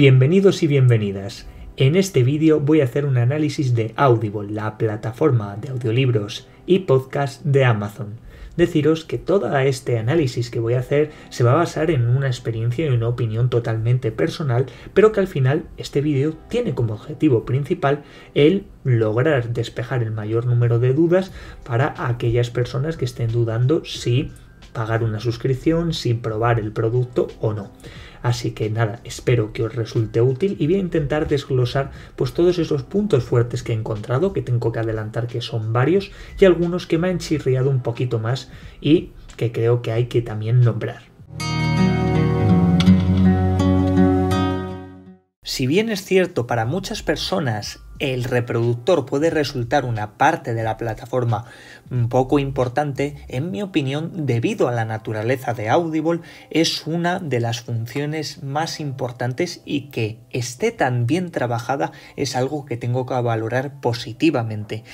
Bienvenidos y bienvenidas. En este vídeo voy a hacer un análisis de Audible, la plataforma de audiolibros y podcast de Amazon. Deciros que todo este análisis que voy a hacer se va a basar en una experiencia y una opinión totalmente personal, pero que al final este vídeo tiene como objetivo principal el lograr despejar el mayor número de dudas para aquellas personas que estén dudando si pagar una suscripción, si probar el producto o no. Así que nada, espero que os resulte útil y voy a intentar desglosar pues todos esos puntos fuertes que he encontrado, que tengo que adelantar que son varios y algunos que me han chirriado un poquito más y que creo que hay que también nombrar. Si bien es cierto para muchas personas el reproductor puede resultar una parte de la plataforma poco importante, en mi opinión, debido a la naturaleza de Audible, es una de las funciones más importantes y que esté tan bien trabajada es algo que tengo que valorar positivamente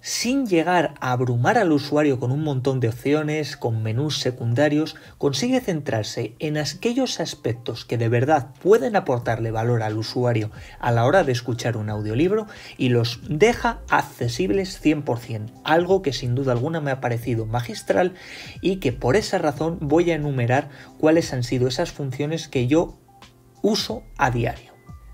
sin llegar a abrumar al usuario con un montón de opciones, con menús secundarios, consigue centrarse en aquellos aspectos que de verdad pueden aportarle valor al usuario a la hora de escuchar un audiolibro y los deja accesibles 100%, algo que sin duda alguna me ha parecido magistral y que por esa razón voy a enumerar cuáles han sido esas funciones que yo uso a diario.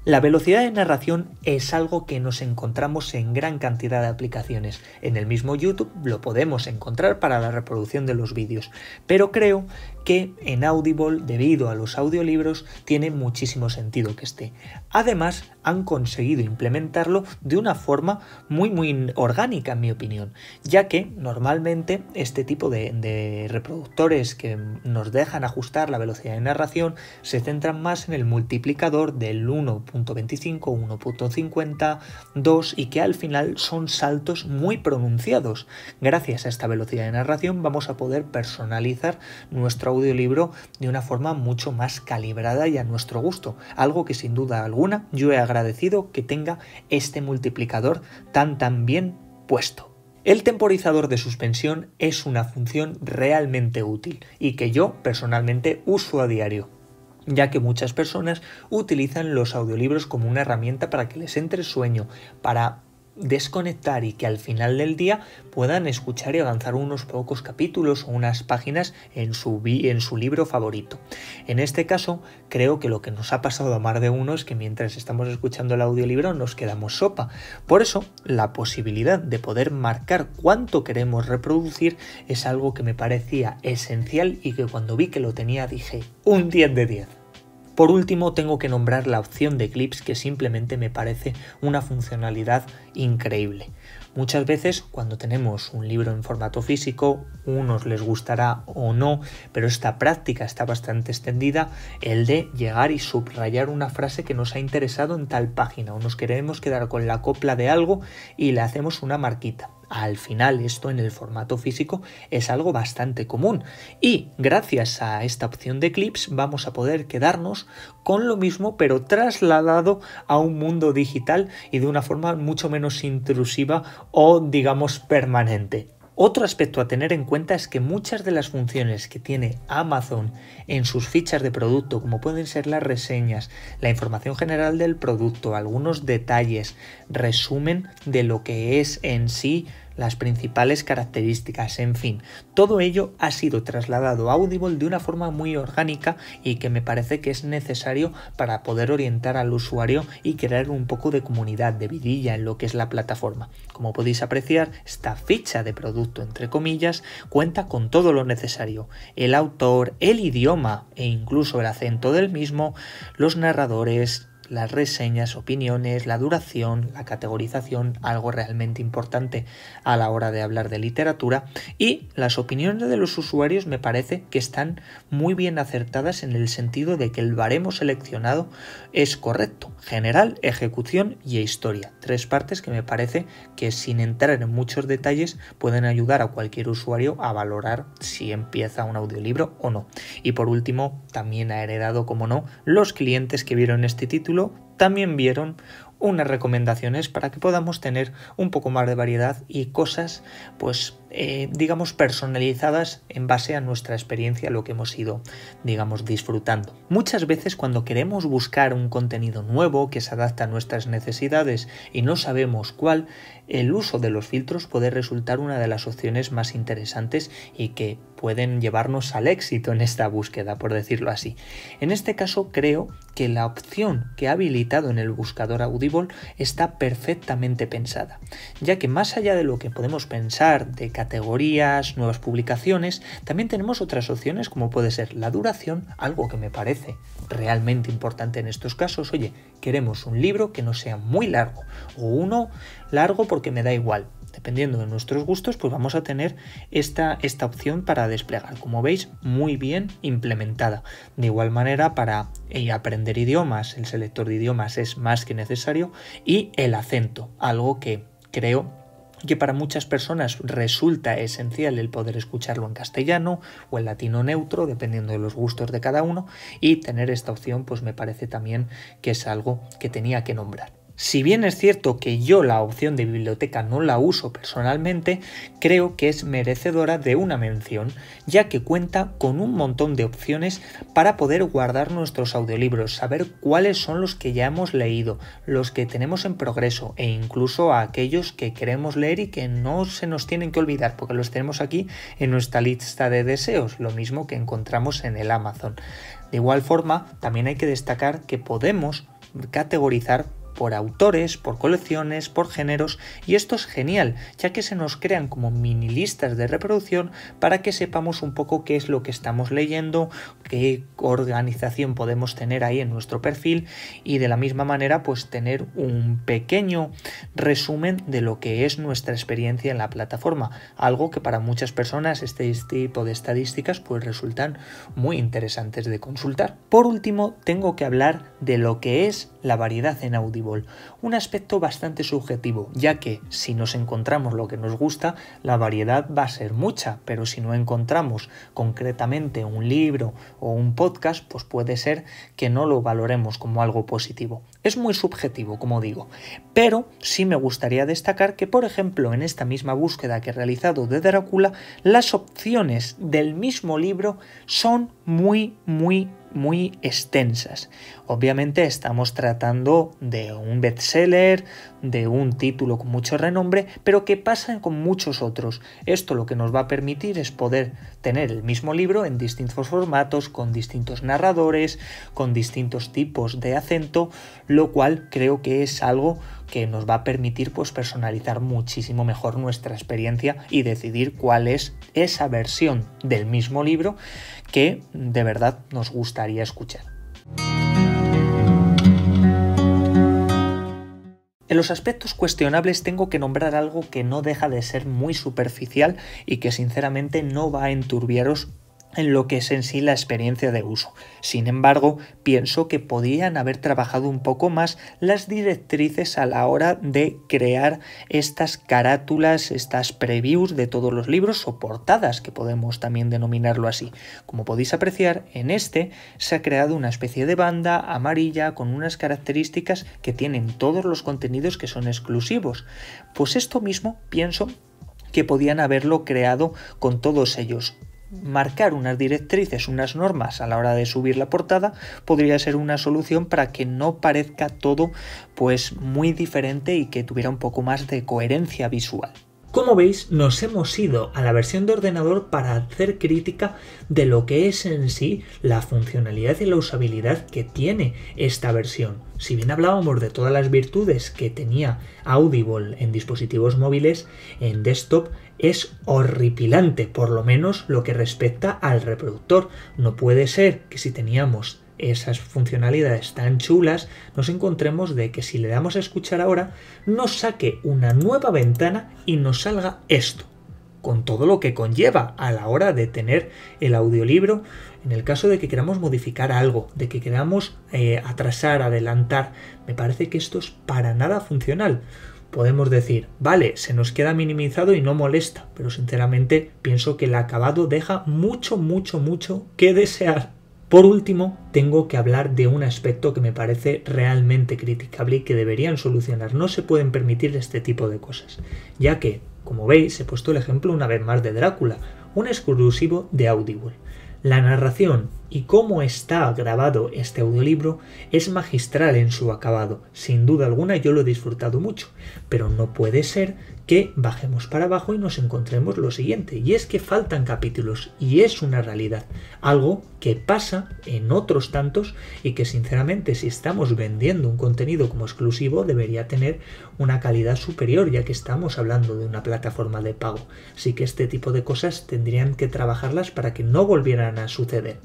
La velocidad de narración es algo que nos encontramos en gran cantidad de aplicaciones. En el mismo YouTube lo podemos encontrar para la reproducción de los vídeos, pero creo que en Audible, debido a los audiolibros, tiene muchísimo sentido que esté. Además, han conseguido implementarlo de una forma muy, muy orgánica, en mi opinión, ya que normalmente este tipo de, reproductores que nos dejan ajustar la velocidad de narración se centran más en el multiplicador del 1.25, 1.50, 2 y que al final son saltos muy pronunciados. Gracias a esta velocidad de narración vamos a poder personalizar nuestro audiolibro de una forma mucho más calibrada y a nuestro gusto, algo que sin duda alguna yo he agradecido que tenga este multiplicador tan tan bien puesto. El temporizador de suspensión es una función realmente útil y que yo personalmente uso a diario ya que muchas personas utilizan los audiolibros como una herramienta para que les entre sueño, para desconectar y que al final del día puedan escuchar y avanzar unos pocos capítulos o unas páginas en su, libro favorito. En este caso, creo que lo que nos ha pasado a más de uno es que mientras estamos escuchando el audiolibro nos quedamos sopa. Por eso, la posibilidad de poder marcar cuánto queremos reproducir es algo que me parecía esencial y que cuando vi que lo tenía dije un 10 de 10. Por último, tengo que nombrar la opción de clips que simplemente me parece una funcionalidad increíble. Muchas veces cuando tenemos un libro en formato físico, unos les gustará o no, pero esta práctica está bastante extendida, el de llegar y subrayar una frase que nos ha interesado en tal página o nos queremos quedar con la copla de algo y le hacemos una marquita. Al final esto en el formato físico es algo bastante común y gracias a esta opción de clips vamos a poder quedarnos con lo mismo pero trasladado a un mundo digital y de una forma mucho menos intrusiva o digamos permanente. Otro aspecto a tener en cuenta es que muchas de las funciones que tiene Amazon en sus fichas de producto, como pueden ser las reseñas, la información general del producto, algunos detalles, resumen de lo que es en sí las principales características, en fin. Todo ello ha sido trasladado a Audible de una forma muy orgánica y que me parece que es necesario para poder orientar al usuario y crear un poco de comunidad, de vidilla en lo que es la plataforma. Como podéis apreciar, esta ficha de producto, entre comillas, cuenta con todo lo necesario. El autor, el idioma e incluso el acento del mismo, los narradores, las reseñas, opiniones, la duración, la categorización, algo realmente importante a la hora de hablar de literatura, y las opiniones de los usuarios me parece que están muy bien acertadas en el sentido de que el baremo seleccionado es correcto, general, ejecución y historia, tres partes que me parece que sin entrar en muchos detalles pueden ayudar a cualquier usuario a valorar si empieza un audiolibro o no. Y por último, también ha heredado, como no, los clientes que vieron este título siglo también vieron unas recomendaciones para que podamos tener un poco más de variedad y cosas, pues, eh, digamos, personalizadas en base a nuestra experiencia, lo que hemos ido, digamos, disfrutando. Muchas veces cuando queremos buscar un contenido nuevo que se adapta a nuestras necesidades y no sabemos cuál, el uso de los filtros puede resultar una de las opciones más interesantes y que pueden llevarnos al éxito en esta búsqueda, por decirlo así. En este caso, creo que la opción que habilita en el buscador Audible está perfectamente pensada, ya que más allá de lo que podemos pensar de categorías, nuevas publicaciones, también tenemos otras opciones como puede ser la duración, algo que me parece realmente importante en estos casos. Oye, queremos un libro que no sea muy largo o uno largo porque me da igual, dependiendo de nuestros gustos, pues vamos a tener esta, esta opción para desplegar. Como veis, muy bien implementada. De igual manera, para eh, aprender idiomas, el selector de idiomas es más que necesario y el acento, algo que creo que para muchas personas resulta esencial el poder escucharlo en castellano o en latino neutro, dependiendo de los gustos de cada uno, y tener esta opción pues me parece también que es algo que tenía que nombrar. Si bien es cierto que yo la opción de biblioteca no la uso personalmente, creo que es merecedora de una mención, ya que cuenta con un montón de opciones para poder guardar nuestros audiolibros, saber cuáles son los que ya hemos leído, los que tenemos en progreso e incluso a aquellos que queremos leer y que no se nos tienen que olvidar porque los tenemos aquí en nuestra lista de deseos, lo mismo que encontramos en el Amazon. De igual forma, también hay que destacar que podemos categorizar por autores, por colecciones, por géneros y esto es genial ya que se nos crean como mini listas de reproducción para que sepamos un poco qué es lo que estamos leyendo, qué organización podemos tener ahí en nuestro perfil y de la misma manera pues tener un pequeño resumen de lo que es nuestra experiencia en la plataforma, algo que para muchas personas este tipo de estadísticas pues resultan muy interesantes de consultar. Por último, tengo que hablar de lo que es la variedad en Audible, un aspecto bastante subjetivo, ya que si nos encontramos lo que nos gusta, la variedad va a ser mucha, pero si no encontramos concretamente un libro o un podcast, pues puede ser que no lo valoremos como algo positivo. Es muy subjetivo, como digo, pero sí me gustaría destacar que, por ejemplo, en esta misma búsqueda que he realizado de Drácula, las opciones del mismo libro son muy, muy, muy extensas. Obviamente estamos tratando de un bestseller, de un título con mucho renombre, pero que pasan con muchos otros. Esto lo que nos va a permitir es poder tener el mismo libro en distintos formatos, con distintos narradores, con distintos tipos de acento, lo cual creo que es algo que nos va a permitir pues, personalizar muchísimo mejor nuestra experiencia y decidir cuál es esa versión del mismo libro que de verdad nos gustaría escuchar. En los aspectos cuestionables tengo que nombrar algo que no deja de ser muy superficial y que sinceramente no va a enturbiaros en lo que es en sí la experiencia de uso. Sin embargo, pienso que podían haber trabajado un poco más las directrices a la hora de crear estas carátulas, estas previews de todos los libros o portadas, que podemos también denominarlo así. Como podéis apreciar, en este se ha creado una especie de banda amarilla con unas características que tienen todos los contenidos que son exclusivos. Pues esto mismo pienso que podían haberlo creado con todos ellos marcar unas directrices, unas normas a la hora de subir la portada podría ser una solución para que no parezca todo pues muy diferente y que tuviera un poco más de coherencia visual. Como veis, nos hemos ido a la versión de ordenador para hacer crítica de lo que es en sí la funcionalidad y la usabilidad que tiene esta versión. Si bien hablábamos de todas las virtudes que tenía Audible en dispositivos móviles, en desktop es horripilante, por lo menos lo que respecta al reproductor. No puede ser que si teníamos esas funcionalidades tan chulas, nos encontremos de que si le damos a escuchar ahora, nos saque una nueva ventana y nos salga esto, con todo lo que conlleva a la hora de tener el audiolibro, en el caso de que queramos modificar algo, de que queramos eh, atrasar, adelantar, me parece que esto es para nada funcional. Podemos decir, vale, se nos queda minimizado y no molesta, pero sinceramente pienso que el acabado deja mucho, mucho, mucho que desear. Por último, tengo que hablar de un aspecto que me parece realmente criticable y que deberían solucionar. No se pueden permitir este tipo de cosas, ya que, como veis, he puesto el ejemplo una vez más de Drácula, un exclusivo de Audible. La narración y cómo está grabado este audiolibro es magistral en su acabado. Sin duda alguna yo lo he disfrutado mucho, pero no puede ser que bajemos para abajo y nos encontremos lo siguiente, y es que faltan capítulos, y es una realidad, algo que pasa en otros tantos y que sinceramente si estamos vendiendo un contenido como exclusivo debería tener una calidad superior, ya que estamos hablando de una plataforma de pago. Así que este tipo de cosas tendrían que trabajarlas para que no volvieran a suceder.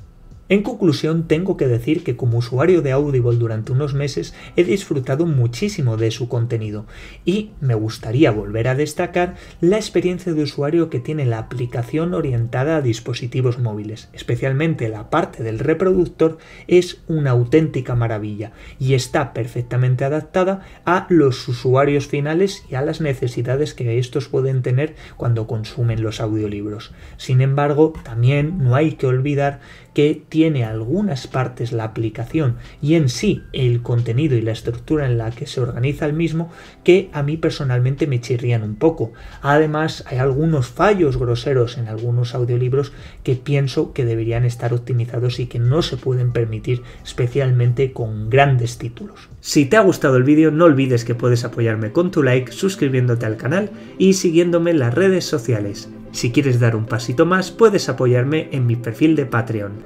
En conclusión, tengo que decir que como usuario de Audible durante unos meses he disfrutado muchísimo de su contenido y me gustaría volver a destacar la experiencia de usuario que tiene la aplicación orientada a dispositivos móviles, especialmente la parte del reproductor es una auténtica maravilla y está perfectamente adaptada a los usuarios finales y a las necesidades que estos pueden tener cuando consumen los audiolibros. Sin embargo, también no hay que olvidar que tiene algunas partes la aplicación y en sí el contenido y la estructura en la que se organiza el mismo que a mí personalmente me chirrían un poco. Además hay algunos fallos groseros en algunos audiolibros que pienso que deberían estar optimizados y que no se pueden permitir especialmente con grandes títulos. Si te ha gustado el vídeo no olvides que puedes apoyarme con tu like, suscribiéndote al canal y siguiéndome en las redes sociales. Si quieres dar un pasito más, puedes apoyarme en mi perfil de Patreon.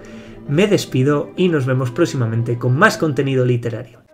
Me despido y nos vemos próximamente con más contenido literario.